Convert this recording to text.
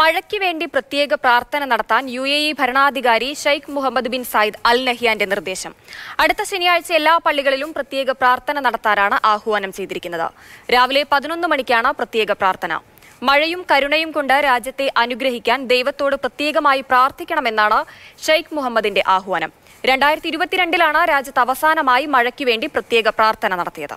മഴയ്ക്ക് വേണ്ടി പ്രത്യേക പ്രാർത്ഥന നടത്താൻ യു എ ഇ ഭരണാധികാരി Sheikh Mohammed bin Zayed Al നഹിയാന്റെ നിർദ്ദേശം അടുത്ത ശനിയാഴ്ച എല്ലാ പള്ളികളിലും പ്രത്യേക പ്രാർത്ഥന നടത്താനാണ് ആഹ്വാനം ചെയ്തിരിക്കുന്നത് രാവിലെ പതിനൊന്ന് മണിക്കാണ് പ്രത്യേക പ്രാർത്ഥന മഴയും കരുണയും കൊണ്ട് രാജ്യത്തെ അനുഗ്രഹിക്കാൻ ദൈവത്തോട് പ്രത്യേകമായി പ്രാർത്ഥിക്കണമെന്നാണ് ഷെയ്ഖ് മുഹമ്മദിന്റെ ആഹ്വാനം രണ്ടായിരത്തി ഇരുപത്തിരണ്ടിലാണ് രാജ്യത്ത് അവസാനമായി മഴയ്ക്ക് വേണ്ടി പ്രത്യേക പ്രാർത്ഥന നടത്തിയത്